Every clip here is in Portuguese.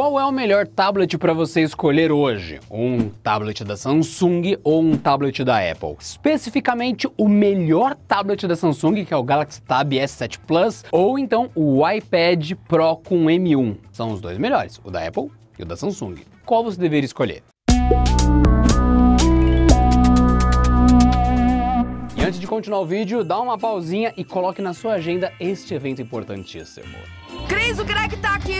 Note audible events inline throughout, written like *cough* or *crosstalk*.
Qual é o melhor tablet para você escolher hoje? Um tablet da Samsung ou um tablet da Apple? Especificamente o melhor tablet da Samsung, que é o Galaxy Tab S7 Plus, ou então o iPad Pro com M1. São os dois melhores, o da Apple e o da Samsung. Qual você deveria escolher? E Antes de continuar o vídeo, dá uma pausinha e coloque na sua agenda este evento importantíssimo vez o Greg tá aqui.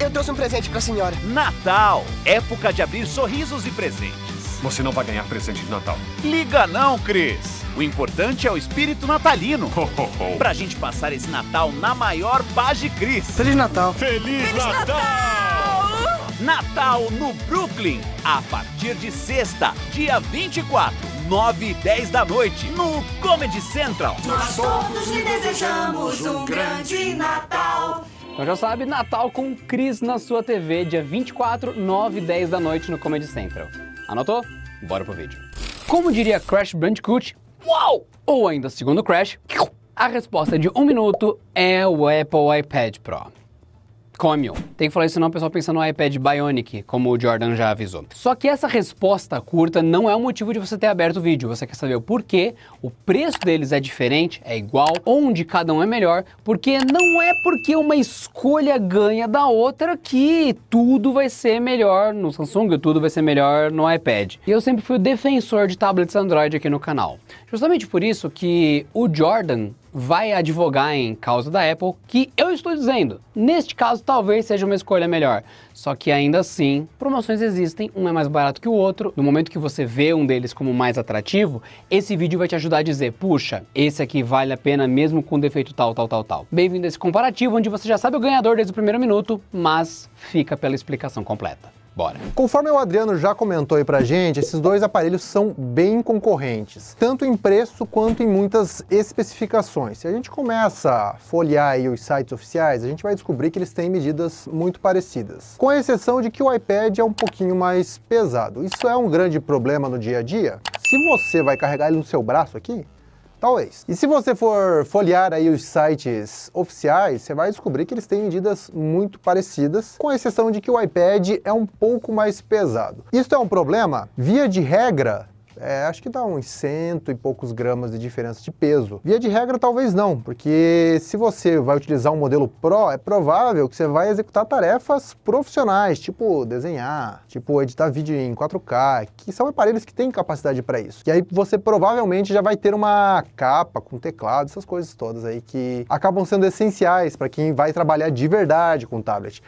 Eu trouxe um presente pra senhora. Natal, época de abrir sorrisos e presentes. Você não vai ganhar presente de Natal. Liga não, Cris. O importante é o espírito natalino. Ho, ho, ho. Pra gente passar esse Natal na maior paz de Cris. Feliz Natal. Feliz, Feliz Natal! Natal! Natal no Brooklyn, a partir de sexta, dia 24, 9 e 10 da noite, no Comedy Central. Nós todos lhe desejamos um grande Natal. Então já sabe, Natal com Cris na sua TV, dia 24, 9 e 10 da noite no Comedy Central. Anotou? Bora pro vídeo. Como diria Crash Bandicoot, uau! Ou ainda segundo Crash, a resposta de um minuto é o Apple iPad Pro. Tem que falar isso senão o pessoal pensa no iPad Bionic, como o Jordan já avisou. Só que essa resposta curta não é o motivo de você ter aberto o vídeo. Você quer saber o porquê, o preço deles é diferente, é igual, onde cada um é melhor, porque não é porque uma escolha ganha da outra que tudo vai ser melhor no Samsung, tudo vai ser melhor no iPad. E eu sempre fui o defensor de tablets Android aqui no canal. Justamente por isso que o Jordan vai advogar em causa da Apple, que eu estou dizendo, neste caso talvez seja uma escolha melhor. Só que ainda assim, promoções existem, um é mais barato que o outro. No momento que você vê um deles como mais atrativo, esse vídeo vai te ajudar a dizer, puxa, esse aqui vale a pena mesmo com defeito tal, tal, tal, tal. Bem-vindo a esse comparativo onde você já sabe o ganhador desde o primeiro minuto, mas fica pela explicação completa. Bora. Conforme o Adriano já comentou aí pra gente, esses dois aparelhos são bem concorrentes, tanto em preço quanto em muitas especificações. Se a gente começa a folhear aí os sites oficiais, a gente vai descobrir que eles têm medidas muito parecidas. Com a exceção de que o iPad é um pouquinho mais pesado. Isso é um grande problema no dia a dia? Se você vai carregar ele no seu braço aqui, Talvez. E se você for folhear aí os sites oficiais, você vai descobrir que eles têm medidas muito parecidas, com exceção de que o iPad é um pouco mais pesado. Isso é um problema? Via de regra, é, acho que dá uns cento e poucos gramas de diferença de peso. Via de regra, talvez não, porque se você vai utilizar um modelo Pro, é provável que você vai executar tarefas profissionais, tipo desenhar, tipo editar vídeo em 4K, que são aparelhos que têm capacidade para isso. E aí você provavelmente já vai ter uma capa com teclado, essas coisas todas aí que acabam sendo essenciais para quem vai trabalhar de verdade com tablet.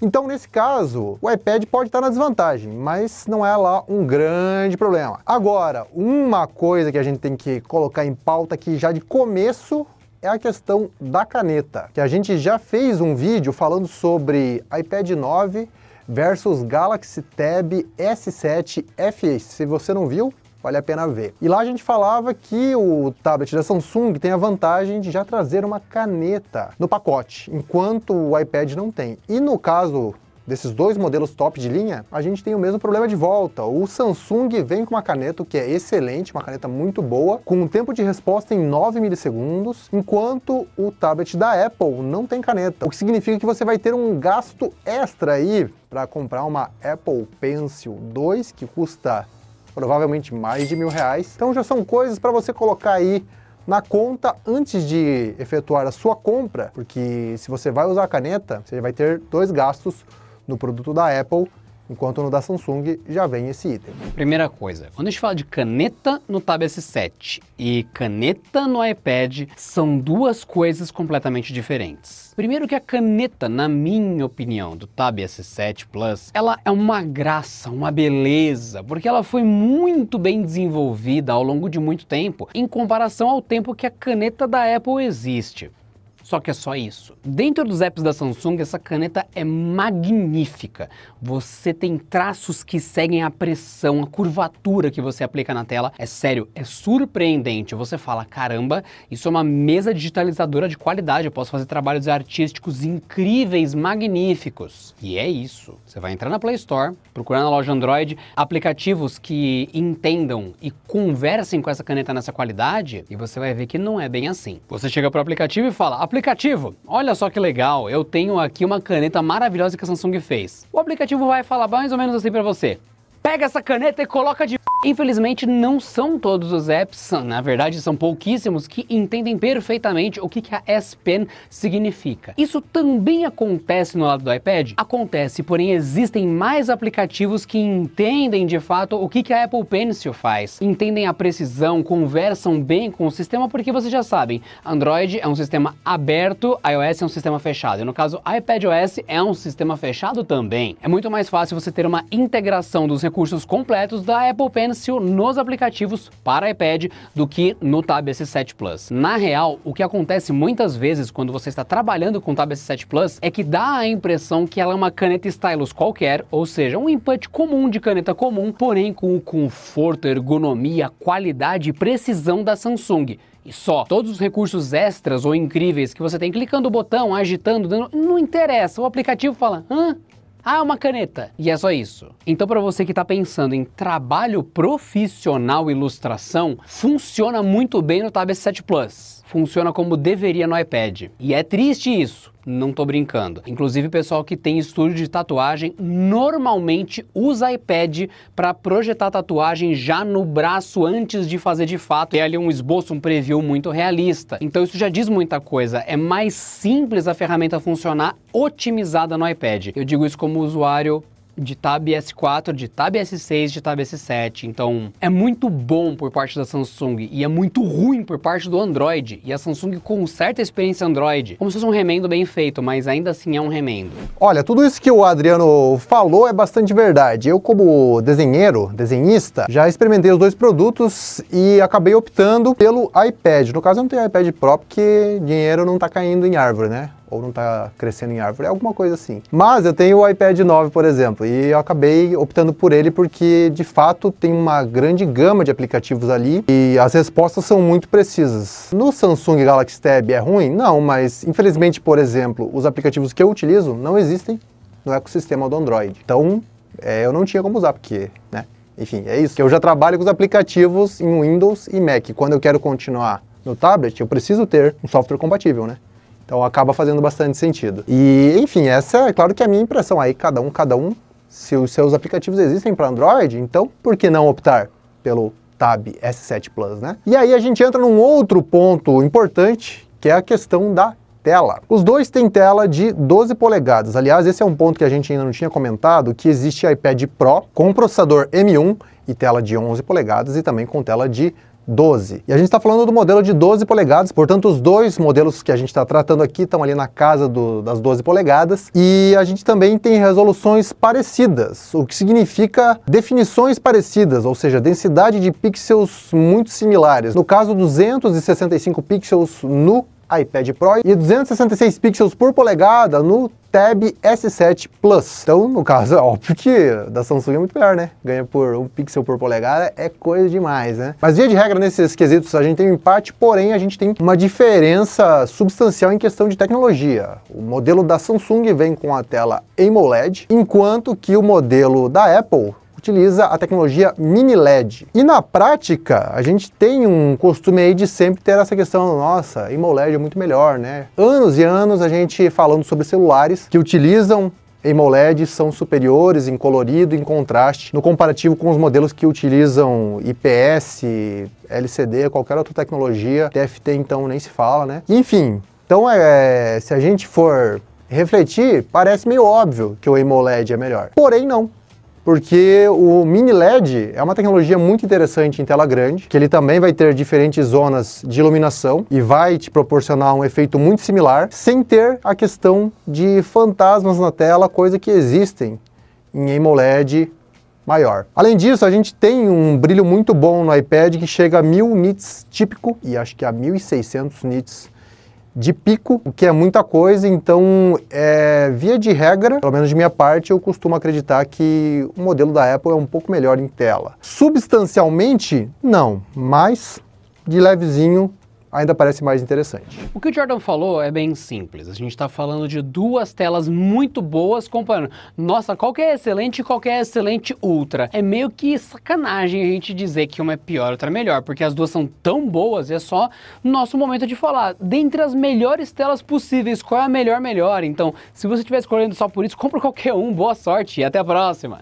Então, nesse caso, o iPad pode estar na desvantagem, mas não é lá um grande problema. Agora, uma coisa que a gente tem que colocar em pauta aqui já de começo é a questão da caneta, que a gente já fez um vídeo falando sobre iPad 9 versus Galaxy Tab S7 FE. Se você não viu, vale a pena ver. E lá a gente falava que o tablet da Samsung tem a vantagem de já trazer uma caneta no pacote, enquanto o iPad não tem. E no caso desses dois modelos top de linha, a gente tem o mesmo problema de volta. O Samsung vem com uma caneta que é excelente, uma caneta muito boa, com um tempo de resposta em 9 milissegundos, enquanto o tablet da Apple não tem caneta, o que significa que você vai ter um gasto extra aí para comprar uma Apple Pencil 2 que custa provavelmente mais de mil reais. Então já são coisas para você colocar aí na conta antes de efetuar a sua compra, porque se você vai usar a caneta, você vai ter dois gastos no produto da Apple enquanto no da Samsung já vem esse item. Primeira coisa, quando a gente fala de caneta no Tab S7 e caneta no iPad, são duas coisas completamente diferentes. Primeiro que a caneta, na minha opinião, do Tab S7 Plus, ela é uma graça, uma beleza, porque ela foi muito bem desenvolvida ao longo de muito tempo, em comparação ao tempo que a caneta da Apple existe. Só que é só isso. Dentro dos apps da Samsung, essa caneta é magnífica. Você tem traços que seguem a pressão, a curvatura que você aplica na tela. É sério, é surpreendente. Você fala, caramba, isso é uma mesa digitalizadora de qualidade. Eu posso fazer trabalhos artísticos incríveis, magníficos. E é isso. Você vai entrar na Play Store, procurar na loja Android aplicativos que entendam e conversem com essa caneta nessa qualidade e você vai ver que não é bem assim. Você chega para o aplicativo e fala, aplicativo aplicativo. Olha só que legal, eu tenho aqui uma caneta maravilhosa que a Samsung fez. O aplicativo vai falar mais ou menos assim para você. Pega essa caneta e coloca de Infelizmente, não são todos os apps, na verdade, são pouquíssimos que entendem perfeitamente o que a S Pen significa. Isso também acontece no lado do iPad? Acontece, porém existem mais aplicativos que entendem de fato o que a Apple Pencil faz, entendem a precisão, conversam bem com o sistema, porque vocês já sabem, Android é um sistema aberto, iOS é um sistema fechado, e no caso, iPadOS é um sistema fechado também. É muito mais fácil você ter uma integração dos recursos completos da Apple Pencil Pencil nos aplicativos para iPad do que no Tab S7 Plus. Na real, o que acontece muitas vezes quando você está trabalhando com o Tab S7 Plus é que dá a impressão que ela é uma caneta stylus qualquer, ou seja, um input comum de caneta comum, porém com o conforto, ergonomia, qualidade e precisão da Samsung e só. Todos os recursos extras ou incríveis que você tem clicando o botão, agitando, dando, não interessa. O aplicativo fala, hã? Ah, é uma caneta. E é só isso. Então, para você que está pensando em trabalho profissional ilustração, funciona muito bem no Tab S7 Plus funciona como deveria no iPad. E é triste isso. Não tô brincando. Inclusive, pessoal que tem estúdio de tatuagem normalmente usa iPad para projetar tatuagem já no braço antes de fazer de fato. É ali um esboço, um preview muito realista. Então, isso já diz muita coisa. É mais simples a ferramenta funcionar otimizada no iPad. Eu digo isso como usuário de Tab S4, de Tab S6, de Tab S7. Então, é muito bom por parte da Samsung e é muito ruim por parte do Android. E a Samsung com certa experiência Android como se fosse um remendo bem feito, mas ainda assim é um remendo. Olha, tudo isso que o Adriano falou é bastante verdade. Eu, como desenheiro, desenhista, já experimentei os dois produtos e acabei optando pelo iPad. No caso, eu não tenho iPad Pro porque dinheiro não tá caindo em árvore, né? ou não está crescendo em árvore, é alguma coisa assim. Mas eu tenho o iPad 9, por exemplo, e eu acabei optando por ele porque de fato tem uma grande gama de aplicativos ali e as respostas são muito precisas. No Samsung Galaxy Tab é ruim? Não, mas infelizmente, por exemplo, os aplicativos que eu utilizo não existem no ecossistema do Android. Então, é, eu não tinha como usar porque, né? Enfim, é isso. Eu já trabalho com os aplicativos em Windows e Mac. Quando eu quero continuar no tablet, eu preciso ter um software compatível, né? Então acaba fazendo bastante sentido. E enfim, essa é claro que é a minha impressão. Aí cada um, cada um, se os seus aplicativos existem para Android, então por que não optar pelo Tab S7 Plus, né? E aí a gente entra num outro ponto importante, que é a questão da tela. Os dois têm tela de 12 polegadas. Aliás, esse é um ponto que a gente ainda não tinha comentado, que existe iPad Pro com processador M1 e tela de 11 polegadas e também com tela de 12. E a gente está falando do modelo de 12 polegadas, portanto, os dois modelos que a gente está tratando aqui estão ali na casa do, das 12 polegadas. E a gente também tem resoluções parecidas, o que significa definições parecidas, ou seja, densidade de pixels muito similares. No caso, 265 pixels no iPad Pro e 266 pixels por polegada no Tab S7 Plus. Então, no caso, é óbvio que da Samsung é muito melhor, né? Ganha por um pixel por polegada é coisa demais, né? Mas via de regra, nesses quesitos, a gente tem um empate, porém, a gente tem uma diferença substancial em questão de tecnologia. O modelo da Samsung vem com a tela AMOLED, enquanto que o modelo da Apple utiliza a tecnologia mini LED. E na prática, a gente tem um costume aí de sempre ter essa questão, nossa, AMOLED é muito melhor, né? Anos e anos a gente falando sobre celulares que utilizam AMOLED são superiores em colorido, em contraste, no comparativo com os modelos que utilizam IPS, LCD, qualquer outra tecnologia, TFT então nem se fala, né? Enfim, então é, se a gente for refletir, parece meio óbvio que o AMOLED é melhor. Porém não porque o mini LED é uma tecnologia muito interessante em tela grande, que ele também vai ter diferentes zonas de iluminação e vai te proporcionar um efeito muito similar, sem ter a questão de fantasmas na tela, coisa que existem em AMOLED maior. Além disso, a gente tem um brilho muito bom no iPad que chega a 1000 nits típico e acho que a 1600 nits de pico, o que é muita coisa, então, é, via de regra, pelo menos de minha parte, eu costumo acreditar que o modelo da Apple é um pouco melhor em tela. Substancialmente, não, mas de levezinho ainda parece mais interessante. O que o Jordan falou é bem simples. A gente está falando de duas telas muito boas comparando. Nossa, qual que é excelente e qual que é excelente ultra. É meio que sacanagem a gente dizer que uma é pior, outra é melhor, porque as duas são tão boas e é só nosso momento de falar. Dentre as melhores telas possíveis, qual é a melhor melhor? Então, se você estiver escolhendo só por isso, compra qualquer um. Boa sorte e até a próxima!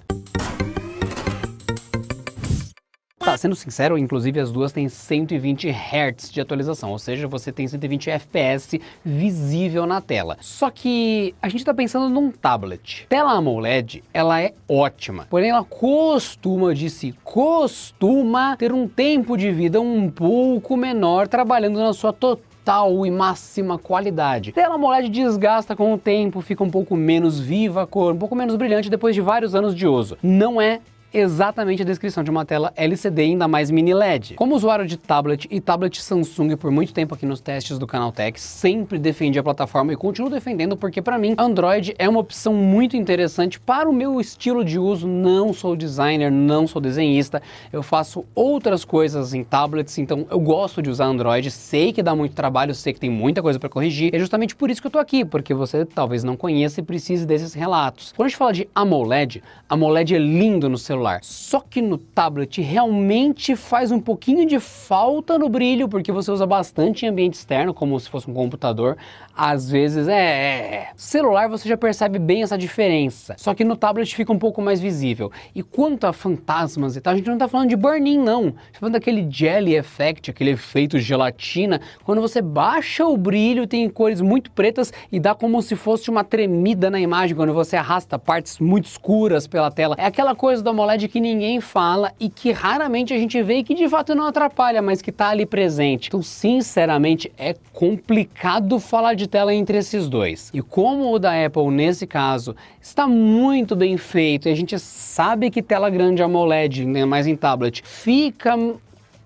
Tá, sendo sincero, inclusive as duas têm 120 Hz de atualização, ou seja, você tem 120 FPS visível na tela. Só que a gente está pensando num tablet. Tela AMOLED, ela é ótima, porém ela costuma de costuma ter um tempo de vida um pouco menor trabalhando na sua total e máxima qualidade. Tela AMOLED desgasta com o tempo, fica um pouco menos viva a cor, um pouco menos brilhante depois de vários anos de uso. Não é exatamente a descrição de uma tela LCD, ainda mais mini LED. Como usuário de tablet e tablet Samsung por muito tempo aqui nos testes do canal Tech, sempre defendi a plataforma e continuo defendendo porque para mim Android é uma opção muito interessante para o meu estilo de uso. Não sou designer, não sou desenhista, eu faço outras coisas em tablets, então eu gosto de usar Android, sei que dá muito trabalho, sei que tem muita coisa para corrigir. É justamente por isso que eu tô aqui, porque você talvez não conheça e precise desses relatos. Quando a gente fala de AMOLED, AMOLED é lindo no celular celular. Só que no tablet realmente faz um pouquinho de falta no brilho, porque você usa bastante em ambiente externo, como se fosse um computador. Às vezes é, é, é. Celular você já percebe bem essa diferença. Só que no tablet fica um pouco mais visível. E quanto a fantasmas e tal, a gente não tá falando de burn-in, não. Tá falando daquele jelly effect, aquele efeito gelatina, quando você baixa o brilho, tem cores muito pretas e dá como se fosse uma tremida na imagem quando você arrasta partes muito escuras pela tela. É aquela coisa da molécula verdade que ninguém fala e que raramente a gente vê e que de fato não atrapalha, mas que está ali presente. Então, sinceramente, é complicado falar de tela entre esses dois. E como o da Apple, nesse caso, está muito bem feito e a gente sabe que tela grande AMOLED, né, mais em tablet, fica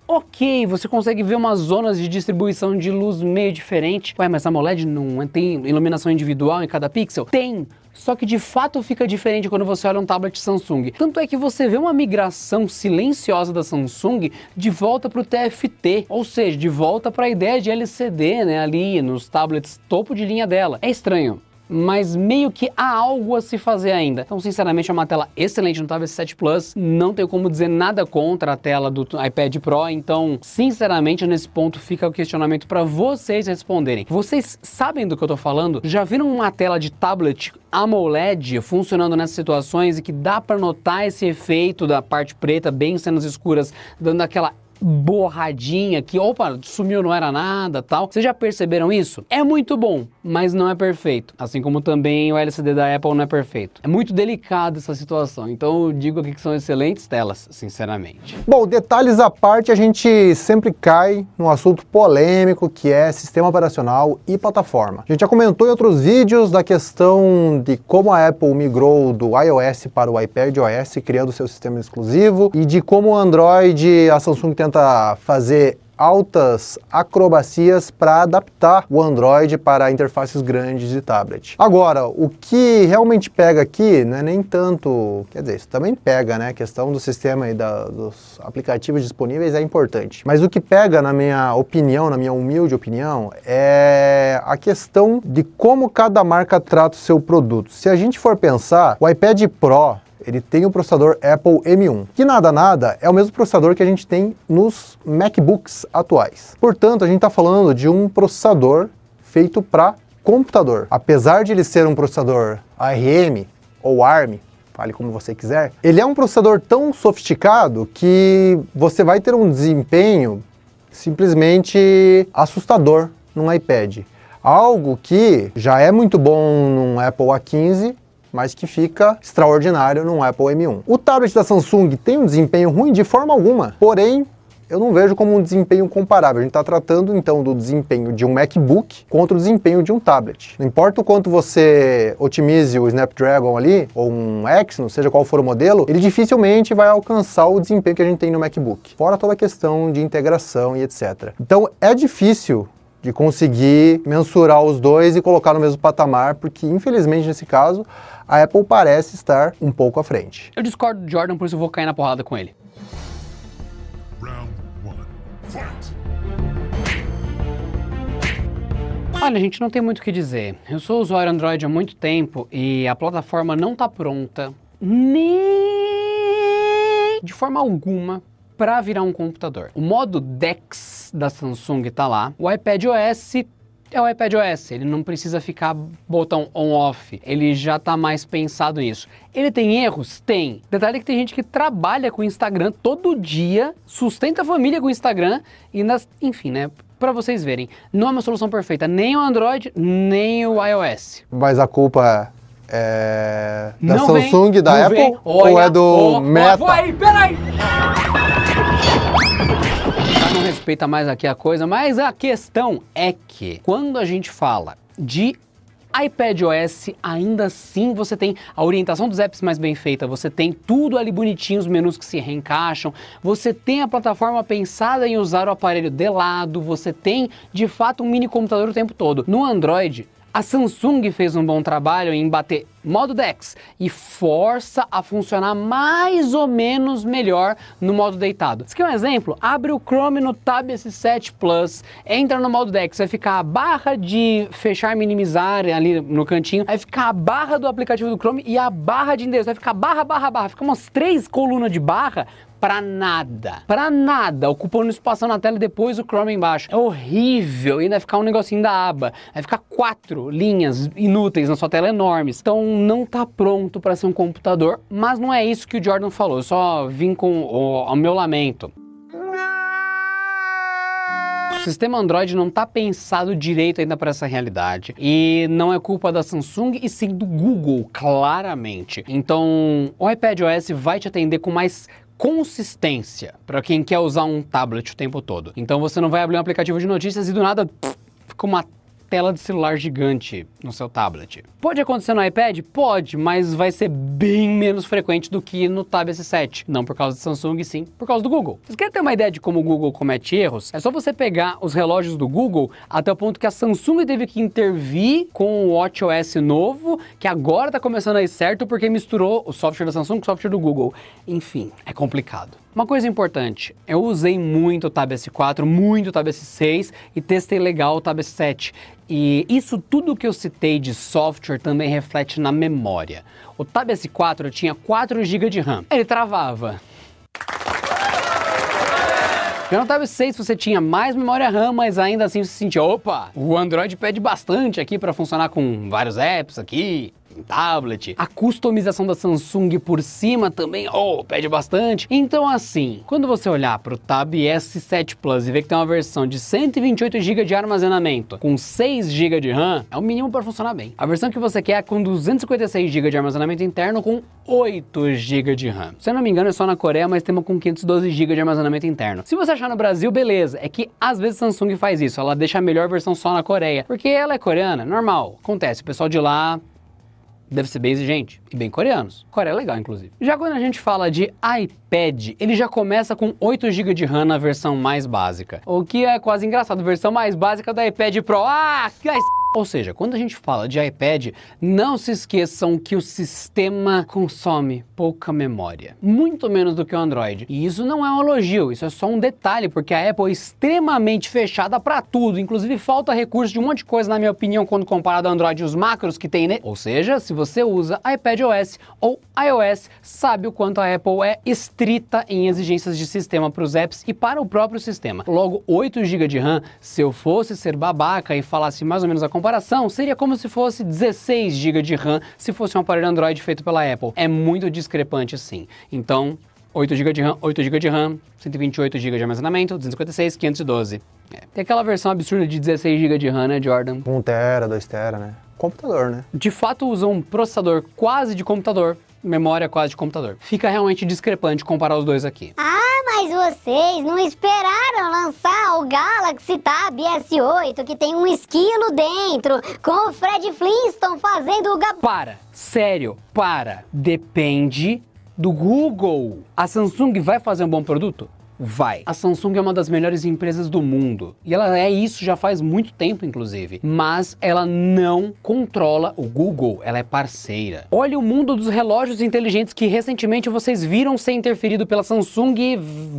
ok, você consegue ver umas zonas de distribuição de luz meio diferente. Ué, mas a AMOLED não é? tem iluminação individual em cada pixel? Tem, só que de fato fica diferente quando você olha um tablet Samsung. Tanto é que você vê uma migração silenciosa da Samsung de volta para o TFT, ou seja, de volta para a ideia de LCD, né, ali nos tablets topo de linha dela. É estranho mas meio que há algo a se fazer ainda. Então, sinceramente, é uma tela excelente no tablet S7 Plus, não tenho como dizer nada contra a tela do iPad Pro, então, sinceramente, nesse ponto fica o questionamento para vocês responderem. Vocês sabem do que eu tô falando? Já viram uma tela de tablet AMOLED funcionando nessas situações e que dá para notar esse efeito da parte preta bem em cenas escuras, dando aquela borradinha que, opa, sumiu, não era nada tal. Vocês já perceberam isso? É muito bom, mas não é perfeito. Assim como também o LCD da Apple não é perfeito. É muito delicada essa situação, então eu digo aqui que são excelentes telas, sinceramente. Bom, detalhes à parte, a gente sempre cai num assunto polêmico que é sistema operacional e plataforma. A gente já comentou em outros vídeos da questão de como a Apple migrou do iOS para o iPad OS, criando seu sistema exclusivo, e de como o Android, a Samsung tenta tenta fazer altas acrobacias para adaptar o Android para interfaces grandes de tablet. Agora, o que realmente pega aqui não é nem tanto, quer dizer, isso também pega, né? A questão do sistema e da, dos aplicativos disponíveis é importante. Mas o que pega, na minha opinião, na minha humilde opinião, é a questão de como cada marca trata o seu produto. Se a gente for pensar, o iPad Pro ele tem o processador Apple M1, que nada nada é o mesmo processador que a gente tem nos MacBooks atuais. Portanto, a gente está falando de um processador feito para computador. Apesar de ele ser um processador ARM ou ARM, fale como você quiser, ele é um processador tão sofisticado que você vai ter um desempenho simplesmente assustador num iPad. Algo que já é muito bom num Apple A15 mas que fica extraordinário no Apple M1. O tablet da Samsung tem um desempenho ruim de forma alguma, porém eu não vejo como um desempenho comparável. A gente está tratando então do desempenho de um MacBook contra o desempenho de um tablet. Não importa o quanto você otimize o Snapdragon ali, ou um Exynos, seja qual for o modelo, ele dificilmente vai alcançar o desempenho que a gente tem no MacBook. Fora toda a questão de integração e etc. Então é difícil de conseguir mensurar os dois e colocar no mesmo patamar, porque infelizmente nesse caso a Apple parece estar um pouco à frente. Eu discordo do Jordan, por isso eu vou cair na porrada com ele. Olha, gente, não tem muito o que dizer. Eu sou usuário Android há muito tempo e a plataforma não está pronta nem de forma alguma para virar um computador. O modo DeX da Samsung está lá, o iPad OS é o iPad OS, ele não precisa ficar botão on-off, ele já está mais pensado nisso. Ele tem erros? Tem. Detalhe é que tem gente que trabalha com o Instagram todo dia, sustenta a família com o Instagram e, nas, enfim, né? Para vocês verem, não é uma solução perfeita, nem o Android, nem o iOS. Mas a culpa é da não Samsung, vem, da Apple, ou é do oh, Meta? Oh, peraí! respeita mais aqui a coisa, mas a questão é que quando a gente fala de iPad OS ainda assim você tem a orientação dos apps mais bem feita, você tem tudo ali bonitinho, os menus que se reencaixam, você tem a plataforma pensada em usar o aparelho de lado, você tem de fato um mini computador o tempo todo. No Android, a Samsung fez um bom trabalho em bater modo DeX e força a funcionar mais ou menos melhor no modo deitado. Isso aqui é um exemplo, abre o Chrome no Tab S7 Plus, entra no modo DeX, vai ficar a barra de fechar minimizar ali no cantinho, vai ficar a barra do aplicativo do Chrome e a barra de endereço, vai ficar barra, barra, barra, fica umas três colunas de barra para nada. Para nada, ocupando espaço na tela e depois o Chrome embaixo. É horrível e vai ficar um negocinho da aba. Vai ficar quatro linhas inúteis na sua tela enormes. Então não tá pronto para ser um computador, mas não é isso que o Jordan falou. Eu só vim com o, o meu lamento. O sistema Android não está pensado direito ainda para essa realidade. E não é culpa da Samsung e sim do Google, claramente. Então, o iPad OS vai te atender com mais consistência para quem quer usar um tablet o tempo todo. Então você não vai abrir um aplicativo de notícias e do nada pff, fica uma tela de celular gigante no seu tablet. Pode acontecer no iPad? Pode, mas vai ser bem menos frequente do que no Tab S7. Não por causa da Samsung, sim por causa do Google. Vocês querem ter uma ideia de como o Google comete erros? É só você pegar os relógios do Google até o ponto que a Samsung teve que intervir com o WatchOS novo, que agora está começando a ir certo porque misturou o software da Samsung com o software do Google. Enfim, é complicado. Uma coisa importante, eu usei muito o Tab S4, muito o Tab S6 e testei legal o Tab S7. E isso tudo que eu citei de software também reflete na memória. O Tab S4 tinha 4 GB de RAM. Ele travava. Já no Tab 6 você tinha mais memória RAM, mas ainda assim você sentia, opa, o Android pede bastante aqui para funcionar com vários apps aqui em tablet. A customização da Samsung por cima também, oh, pede bastante. Então assim, quando você olhar para o Tab S7 Plus e ver que tem uma versão de 128 GB de armazenamento com 6 GB de RAM, é o mínimo para funcionar bem. A versão que você quer é com 256 GB de armazenamento interno com 8 GB de RAM. Se eu não me engano é só na Coreia, mas tem uma com 512 GB de armazenamento interno. Se você achar no Brasil, beleza. É que às vezes Samsung faz isso, ela deixa a melhor versão só na Coreia, porque ela é coreana, normal. Acontece, o pessoal de lá deve ser bem exigente e bem coreanos. Coreia é legal, inclusive. Já quando a gente fala de iPad, ele já começa com 8 GB de RAM na versão mais básica. O que é quase engraçado, versão mais básica do iPad Pro. Ah, que ou seja, quando a gente fala de iPad, não se esqueçam que o sistema consome pouca memória, muito menos do que o Android. E isso não é um elogio, isso é só um detalhe, porque a Apple é extremamente fechada para tudo, inclusive falta recurso de um monte de coisa, na minha opinião, quando comparado ao Android e os macros que tem, né? Ou seja, se você usa iPad OS ou iOS, sabe o quanto a Apple é estrita em exigências de sistema para os apps e para o próprio sistema. Logo, 8 GB de RAM, se eu fosse ser babaca e falasse mais ou menos a comparação, seria como se fosse 16 GB de RAM se fosse um aparelho Android feito pela Apple. É muito discrepante sim. Então, 8 GB de RAM, 8 GB de RAM, 128 GB de armazenamento, 256, 512. É. Tem aquela versão absurda de 16 GB de RAM, né, Jordan? 1 tera, 2 tera, né? Computador, né? De fato, usa um processador quase de computador, memória quase de computador. Fica realmente discrepante comparar os dois aqui. Ah, mas vocês não esperaram lançar o Galaxy Tab S8 que tem um esquilo dentro, com o Fred Flintstone fazendo o gab... Para, sério, para. Depende do Google. A Samsung vai fazer um bom produto? vai. A Samsung é uma das melhores empresas do mundo e ela é isso já faz muito tempo, inclusive, mas ela não controla o Google, ela é parceira. Olha o mundo dos relógios inteligentes que recentemente vocês viram ser interferido pela Samsung,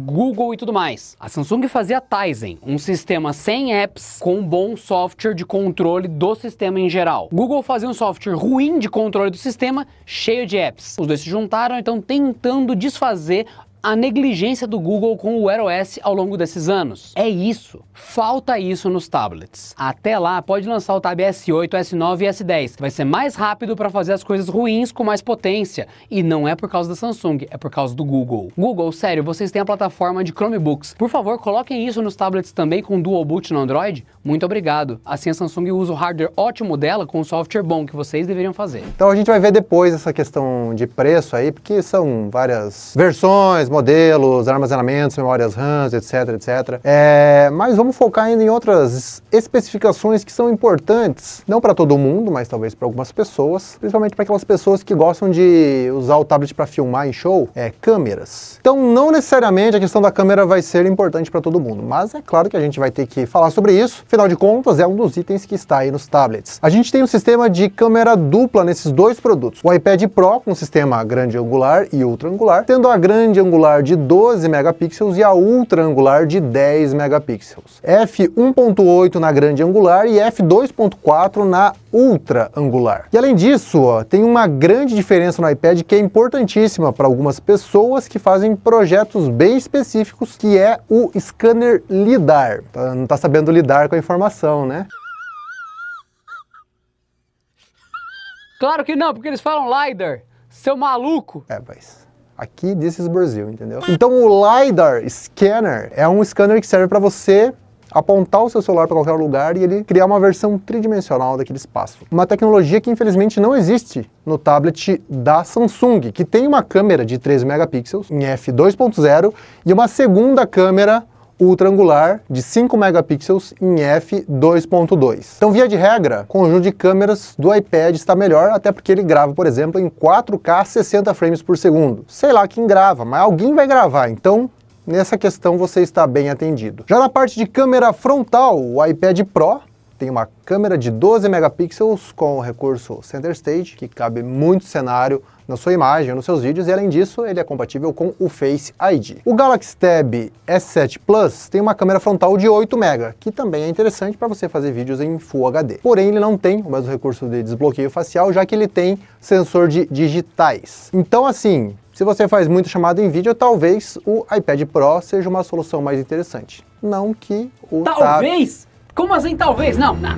Google e tudo mais. A Samsung fazia Tizen, um sistema sem apps com bom software de controle do sistema em geral. Google fazia um software ruim de controle do sistema, cheio de apps. Os dois se juntaram, então tentando desfazer a negligência do Google com o Wear OS ao longo desses anos. É isso. Falta isso nos tablets. Até lá, pode lançar o Tab S8, S9 e S10. Vai ser mais rápido para fazer as coisas ruins com mais potência. E não é por causa da Samsung, é por causa do Google. Google, sério, vocês têm a plataforma de Chromebooks. Por favor, coloquem isso nos tablets também com Dual Boot no Android? Muito obrigado. Assim a Samsung usa o hardware ótimo dela com o software bom que vocês deveriam fazer. Então a gente vai ver depois essa questão de preço aí, porque são várias versões, modelos, armazenamentos, memórias RAMs, etc, etc. É, mas vamos focar ainda em outras especificações que são importantes, não para todo mundo, mas talvez para algumas pessoas, principalmente para aquelas pessoas que gostam de usar o tablet para filmar em show, é câmeras. Então não necessariamente a questão da câmera vai ser importante para todo mundo, mas é claro que a gente vai ter que falar sobre isso, afinal de contas é um dos itens que está aí nos tablets. A gente tem um sistema de câmera dupla nesses dois produtos, o iPad Pro com um sistema grande angular e ultra angular, tendo a grande angular angular de 12 megapixels e a ultra angular de 10 megapixels. f1.8 na grande angular e f2.4 na ultra angular. E além disso, ó, tem uma grande diferença no iPad que é importantíssima para algumas pessoas que fazem projetos bem específicos, que é o scanner LiDAR. Tá, não está sabendo lidar com a informação, né? Claro que não, porque eles falam LiDAR. Seu maluco! É, mas Aqui, this is Brasil, entendeu? Então o LiDAR Scanner é um scanner que serve para você apontar o seu celular para qualquer lugar e ele criar uma versão tridimensional daquele espaço. Uma tecnologia que infelizmente não existe no tablet da Samsung, que tem uma câmera de 3 megapixels em f2.0 e uma segunda câmera ultrangular de 5 megapixels em f2.2. Então, via de regra, o conjunto de câmeras do iPad está melhor, até porque ele grava, por exemplo, em 4K 60 frames por segundo. Sei lá quem grava, mas alguém vai gravar, então nessa questão você está bem atendido. Já na parte de câmera frontal, o iPad Pro tem uma câmera de 12 megapixels com o recurso Center Stage, que cabe muito cenário, na sua imagem nos seus vídeos, e além disso, ele é compatível com o Face ID. O Galaxy Tab S7 Plus tem uma câmera frontal de 8 MB, que também é interessante para você fazer vídeos em Full HD. Porém, ele não tem o mesmo recurso de desbloqueio facial, já que ele tem sensor de digitais. Então, assim, se você faz muita chamada em vídeo, talvez o iPad Pro seja uma solução mais interessante. Não que o Talvez! Tab... Como assim talvez? Não. não.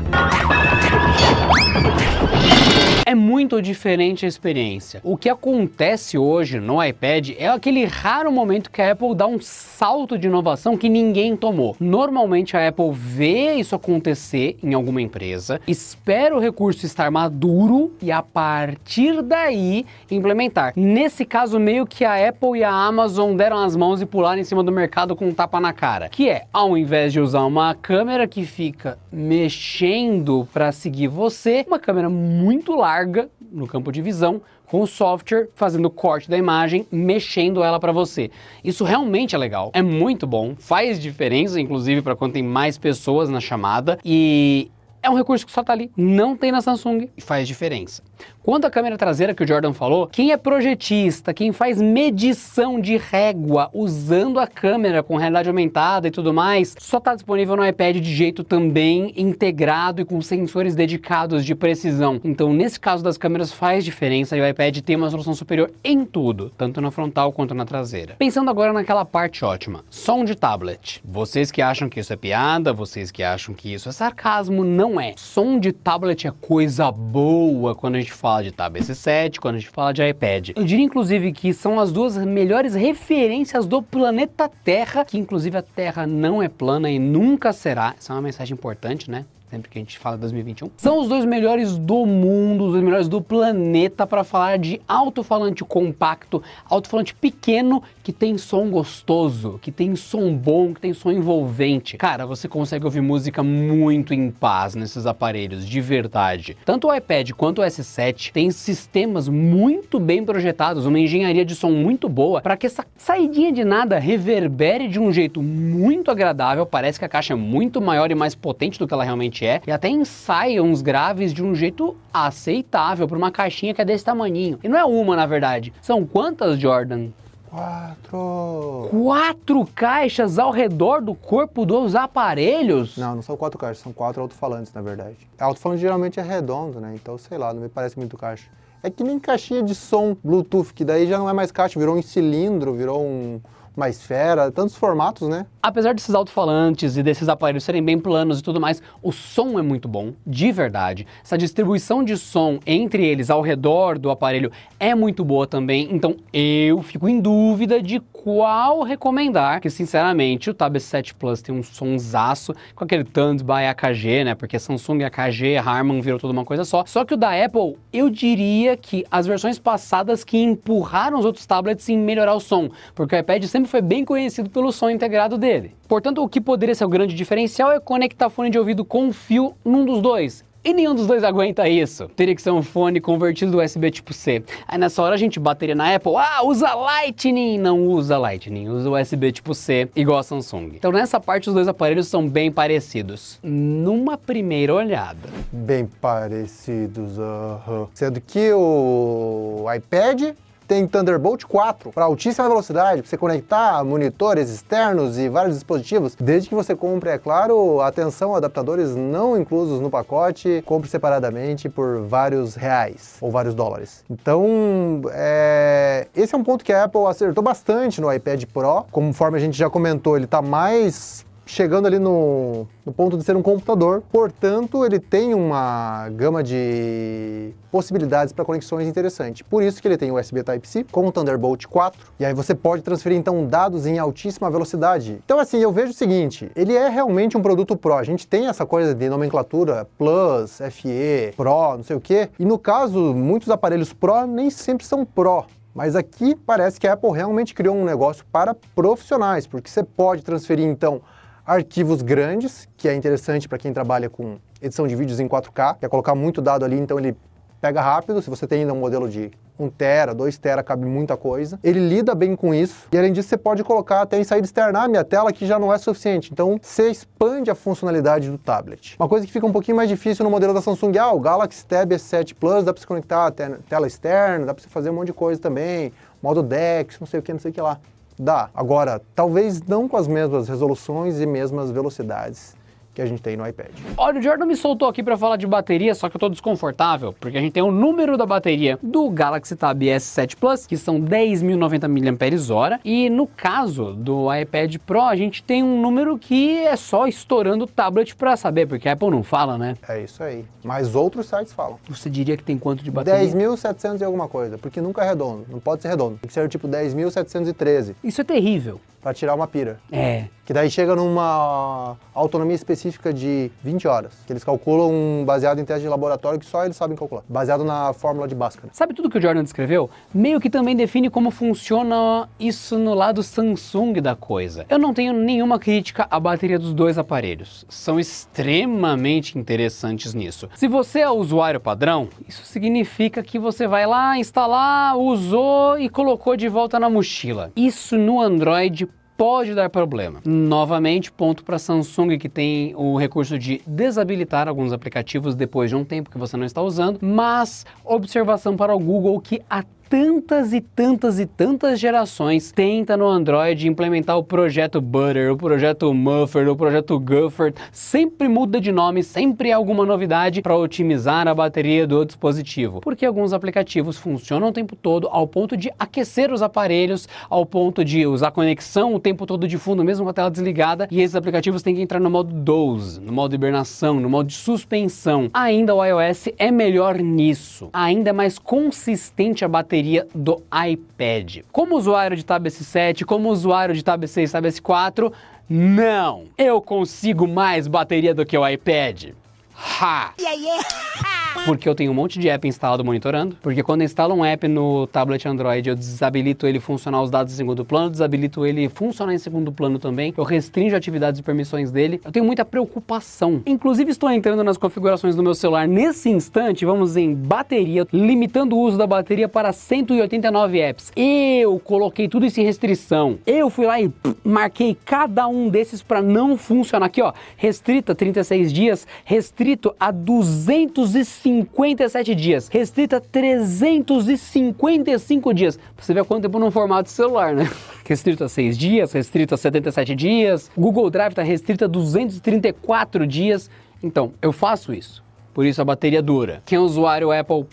É muito diferente a experiência. O que acontece hoje no iPad é aquele raro momento que a Apple dá um salto de inovação que ninguém tomou. Normalmente a Apple vê isso acontecer em alguma empresa, espera o recurso estar maduro e a partir daí implementar. Nesse caso, meio que a Apple e a Amazon deram as mãos e pularam em cima do mercado com um tapa na cara, que é, ao invés de usar uma câmera que fica fica mexendo para seguir você, uma câmera muito larga no campo de visão, com o software fazendo corte da imagem, mexendo ela para você. Isso realmente é legal, é muito bom, faz diferença inclusive para quando tem mais pessoas na chamada e é um recurso que só está ali, não tem na Samsung e faz diferença. Quanto à câmera traseira que o Jordan falou, quem é projetista, quem faz medição de régua usando a câmera com realidade aumentada e tudo mais, só está disponível no iPad de jeito também integrado e com sensores dedicados de precisão. Então, nesse caso das câmeras faz diferença e o iPad tem uma solução superior em tudo, tanto na frontal quanto na traseira. Pensando agora naquela parte ótima, som de tablet. Vocês que acham que isso é piada, vocês que acham que isso é sarcasmo, não é. Som de tablet é coisa boa quando a gente fala de Tab S7, quando a gente fala de iPad. Eu diria, inclusive, que são as duas melhores referências do planeta Terra, que inclusive a Terra não é plana e nunca será. Essa é uma mensagem importante, né? sempre que a gente fala 2021. São os dois melhores do mundo, os dois melhores do planeta para falar de alto-falante compacto, alto-falante pequeno que tem som gostoso, que tem som bom, que tem som envolvente. Cara, você consegue ouvir música muito em paz nesses aparelhos, de verdade. Tanto o iPad quanto o S7 têm sistemas muito bem projetados, uma engenharia de som muito boa para que essa saidinha de nada reverbere de um jeito muito agradável, parece que a caixa é muito maior e mais potente do que ela realmente é, e até ensaiam os graves de um jeito aceitável para uma caixinha que é desse tamanhinho E não é uma, na verdade. São quantas, Jordan? Quatro. Quatro caixas ao redor do corpo dos aparelhos? Não, não são quatro caixas, são quatro alto-falantes, na verdade. Alto-falante geralmente é redondo, né? Então, sei lá, não me parece muito caixa. É que nem caixinha de som Bluetooth, que daí já não é mais caixa, virou um cilindro, virou um, uma esfera, tantos formatos, né? Apesar desses alto-falantes e desses aparelhos serem bem planos e tudo mais, o som é muito bom, de verdade. Essa distribuição de som entre eles ao redor do aparelho é muito boa também, então eu fico em dúvida de qual recomendar, que sinceramente o Tab S7 Plus tem um sonsaço com aquele Tand by AKG, né? Porque Samsung, AKG, Harman virou toda uma coisa só. Só que o da Apple, eu diria que as versões passadas que empurraram os outros tablets em melhorar o som, porque o iPad sempre foi bem conhecido pelo som integrado dele dele. Portanto, o que poderia ser o grande diferencial é conectar fone de ouvido com fio num dos dois, e nenhum dos dois aguenta isso. Teria que ser um fone convertido do USB tipo C. Aí nessa hora a gente bateria na Apple, ah, usa Lightning! Não usa Lightning, usa USB tipo C, igual a Samsung. Então nessa parte os dois aparelhos são bem parecidos. Numa primeira olhada. Bem parecidos, aham. Uh -huh. Sendo que o iPad tem Thunderbolt 4 para altíssima velocidade, para você conectar monitores externos e vários dispositivos, desde que você compre, é claro, atenção, adaptadores não inclusos no pacote, compre separadamente por vários reais ou vários dólares. Então, é... esse é um ponto que a Apple acertou bastante no iPad Pro, conforme a gente já comentou, ele está mais chegando ali no, no, ponto de ser um computador. Portanto, ele tem uma gama de possibilidades para conexões interessante. Por isso que ele tem USB Type-C com Thunderbolt 4. E aí você pode transferir então dados em altíssima velocidade. Então assim, eu vejo o seguinte, ele é realmente um produto Pro. A gente tem essa coisa de nomenclatura Plus, FE, Pro, não sei o quê. E no caso, muitos aparelhos Pro nem sempre são Pro. Mas aqui parece que a Apple realmente criou um negócio para profissionais, porque você pode transferir então arquivos grandes, que é interessante para quem trabalha com edição de vídeos em 4K, quer colocar muito dado ali, então ele pega rápido, se você tem ainda um modelo de 1 tera, 2 tera, cabe muita coisa. Ele lida bem com isso. E além disso, você pode colocar até em saída externa ah, minha tela, aqui já não é suficiente. Então, você expande a funcionalidade do tablet. Uma coisa que fica um pouquinho mais difícil no modelo da Samsung, é, ah, o Galaxy Tab S7 Plus, dá para se conectar a tela externa, dá para você fazer um monte de coisa também, modo DeX, não sei o que, não sei o que lá. Dá. Agora, talvez não com as mesmas resoluções e mesmas velocidades que a gente tem no iPad. Olha, o Jordan me soltou aqui para falar de bateria, só que eu tô desconfortável, porque a gente tem o número da bateria do Galaxy Tab S7 Plus, que são 10.090 mAh, e no caso do iPad Pro, a gente tem um número que é só estourando o tablet para saber, porque a Apple não fala, né? É isso aí. Mas outros sites falam. Você diria que tem quanto de bateria? 10.700 e alguma coisa, porque nunca é redondo, não pode ser redondo. Tem que ser tipo 10.713. Isso é terrível para tirar uma pira. É. Que daí chega numa autonomia específica de 20 horas, que eles calculam baseado em teste de laboratório que só eles sabem calcular, baseado na fórmula de Bhaskara. Né? Sabe tudo que o Jordan descreveu? Meio que também define como funciona isso no lado Samsung da coisa. Eu não tenho nenhuma crítica à bateria dos dois aparelhos. São extremamente interessantes nisso. Se você é usuário padrão, isso significa que você vai lá instalar, usou e colocou de volta na mochila. Isso no Android pode dar problema. Novamente, ponto para a Samsung, que tem o recurso de desabilitar alguns aplicativos depois de um tempo que você não está usando, mas observação para o Google que até tantas e tantas e tantas gerações tenta no Android implementar o projeto Butter, o projeto Muffer, o projeto Guffer, sempre muda de nome, sempre é alguma novidade para otimizar a bateria do dispositivo, porque alguns aplicativos funcionam o tempo todo ao ponto de aquecer os aparelhos, ao ponto de usar conexão o tempo todo de fundo, mesmo com a tela desligada, e esses aplicativos têm que entrar no modo 12, no modo hibernação, no modo de suspensão. Ainda o iOS é melhor nisso, ainda é mais consistente a bateria bateria do iPad. Como usuário de Tab S7, como usuário de Tab S6, Tab S4, não! Eu consigo mais bateria do que o iPad. Ha! Yeah, é? *laughs* yeah porque eu tenho um monte de app instalado monitorando, porque quando eu instalo um app no tablet Android, eu desabilito ele funcionar os dados em segundo plano, desabilito ele funcionar em segundo plano também, eu restringo atividades e permissões dele. Eu tenho muita preocupação. Inclusive estou entrando nas configurações do meu celular nesse instante, vamos em bateria, limitando o uso da bateria para 189 apps. Eu coloquei tudo isso em restrição. Eu fui lá e pff, marquei cada um desses para não funcionar aqui, ó, restrita 36 dias, restrito a 250 57 dias, restrita 355 dias. você ver quanto tempo não formato celular, né? *laughs* Restrito a 6 dias, restrito a 77 dias. Google Drive está restrito a 234 dias. Então, eu faço isso. Por isso a bateria dura. Quem é usuário Apple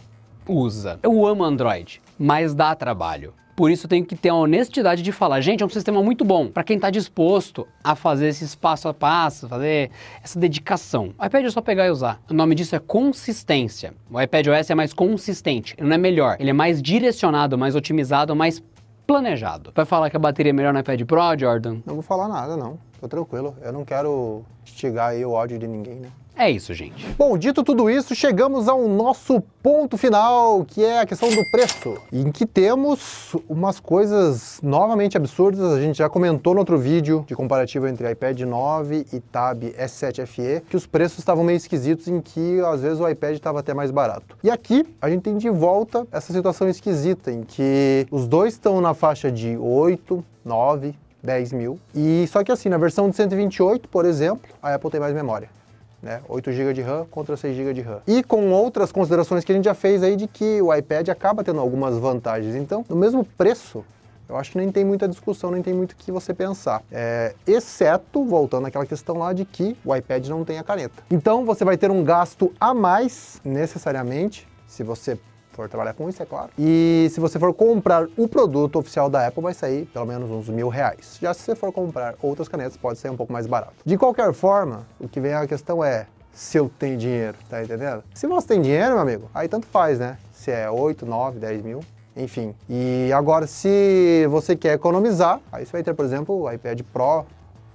usa. Eu amo Android, mas dá trabalho. Por isso eu tenho que ter a honestidade de falar, gente, é um sistema muito bom para quem está disposto a fazer esse passo a passo, fazer essa dedicação. O iPad é só pegar e usar. O nome disso é consistência. O iPad OS é mais consistente, não é melhor, ele é mais direcionado, mais otimizado, mais planejado. Vai falar que a bateria é melhor no iPad Pro, Jordan? Não vou falar nada, não. Tô tranquilo. Eu não quero instigar aí o ódio de ninguém, né? É isso, gente. Bom, dito tudo isso, chegamos ao nosso ponto final, que é a questão do preço, em que temos umas coisas novamente absurdas. A gente já comentou no outro vídeo de comparativo entre iPad 9 e Tab S7 FE, que os preços estavam meio esquisitos, em que às vezes o iPad estava até mais barato. E aqui a gente tem de volta essa situação esquisita, em que os dois estão na faixa de 8, 9, 10 mil. E só que assim, na versão de 128, por exemplo, a Apple tem mais memória. Né? 8 GB de RAM contra 6 GB de RAM. E com outras considerações que a gente já fez aí de que o iPad acaba tendo algumas vantagens. Então, no mesmo preço, eu acho que nem tem muita discussão, nem tem muito o que você pensar. É, exceto, voltando àquela questão lá de que o iPad não tem a caneta. Então você vai ter um gasto a mais, necessariamente, se você for trabalhar com isso, é claro. E se você for comprar o produto oficial da Apple, vai sair pelo menos uns mil reais. Já se você for comprar outras canetas, pode sair um pouco mais barato. De qualquer forma, o que vem a questão é se eu tenho dinheiro, tá entendendo? Se você tem dinheiro, meu amigo, aí tanto faz, né? Se é 8, 9, 10 mil, enfim. E agora, se você quer economizar, aí você vai ter, por exemplo, o iPad Pro,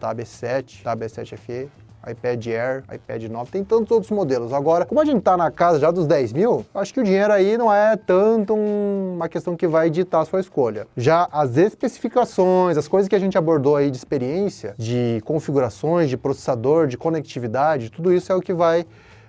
Tab 7, Tab 7 FE, iPad Air, iPad 9, tem tantos outros modelos. Agora, como a gente tá na casa já dos 10 mil, acho que o dinheiro aí não é tanto um, uma questão que vai ditar a sua escolha. Já as especificações, as coisas que a gente abordou aí de experiência, de configurações, de processador, de conectividade, tudo isso é o que vai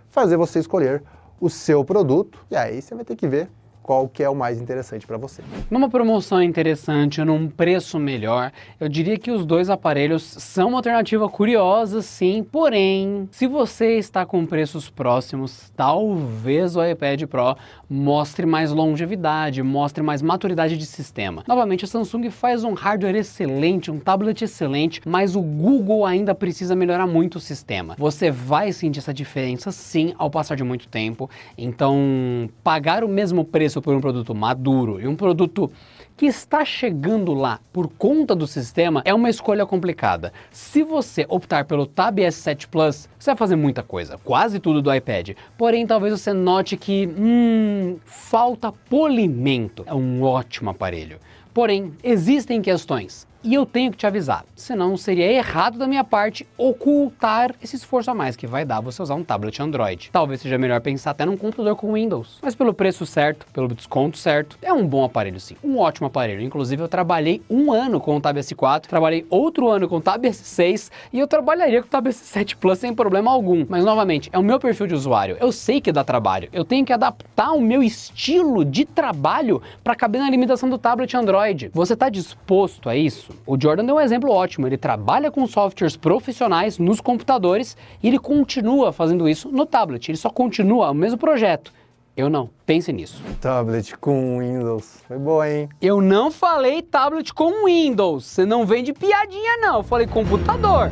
fazer você escolher o seu produto. E aí você vai ter que ver qual que é o mais interessante para você. Numa promoção interessante, num preço melhor, eu diria que os dois aparelhos são uma alternativa curiosa, sim, porém, se você está com preços próximos, talvez o iPad Pro mostre mais longevidade, mostre mais maturidade de sistema. Novamente, a Samsung faz um hardware excelente, um tablet excelente, mas o Google ainda precisa melhorar muito o sistema. Você vai sentir essa diferença, sim, ao passar de muito tempo, então pagar o mesmo preço por um produto maduro e um produto que está chegando lá por conta do sistema é uma escolha complicada. Se você optar pelo Tab S7 Plus, você vai fazer muita coisa, quase tudo do iPad. Porém, talvez você note que, hum, falta polimento. É um ótimo aparelho. Porém, existem questões e eu tenho que te avisar, senão seria errado da minha parte ocultar esse esforço a mais que vai dar você usar um tablet Android. Talvez seja melhor pensar até num computador com Windows, mas pelo preço certo, pelo desconto certo, é um bom aparelho sim, um ótimo aparelho. Inclusive eu trabalhei um ano com o Tab S4, trabalhei outro ano com o Tab S6 e eu trabalharia com o Tab S7 Plus sem problema algum. Mas novamente, é o meu perfil de usuário, eu sei que dá trabalho, eu tenho que adaptar o meu estilo de trabalho para caber na limitação do tablet Android. Você está disposto a isso? O Jordan deu um exemplo ótimo. Ele trabalha com softwares profissionais nos computadores e ele continua fazendo isso no tablet. Ele só continua o mesmo projeto. Eu não. Pense nisso. Tablet com Windows. Foi boa, hein? Eu não falei tablet com Windows. Você não vende piadinha, não. Eu falei computador.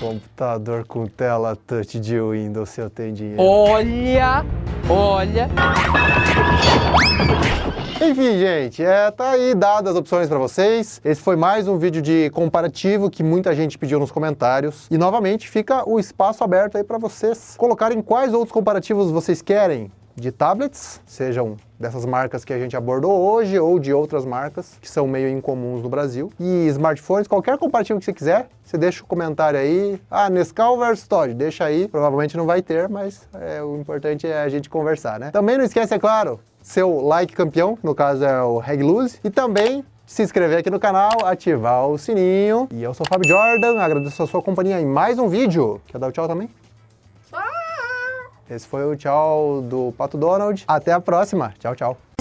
Computador com tela touch de Windows, se eu tenho dinheiro. Olha Olha. Enfim, gente, é, tá aí dadas as opções para vocês. Esse foi mais um vídeo de comparativo que muita gente pediu nos comentários. E novamente fica o espaço aberto aí para vocês colocarem quais outros comparativos vocês querem de tablets, sejam dessas marcas que a gente abordou hoje ou de outras marcas que são meio incomuns no Brasil. E smartphones, qualquer compartilho que você quiser, você deixa o um comentário aí. Ah, Nescau versus Todd, deixa aí. Provavelmente não vai ter, mas é, o importante é a gente conversar, né? Também não esquece, é claro, seu like campeão, no caso é o Reg Luz, e também se inscrever aqui no canal, ativar o sininho. E eu sou o Fábio Jordan, agradeço a sua companhia em mais um vídeo. Quer dar o um tchau também? Esse foi o tchau do Pato Donald. Até a próxima. Tchau, tchau.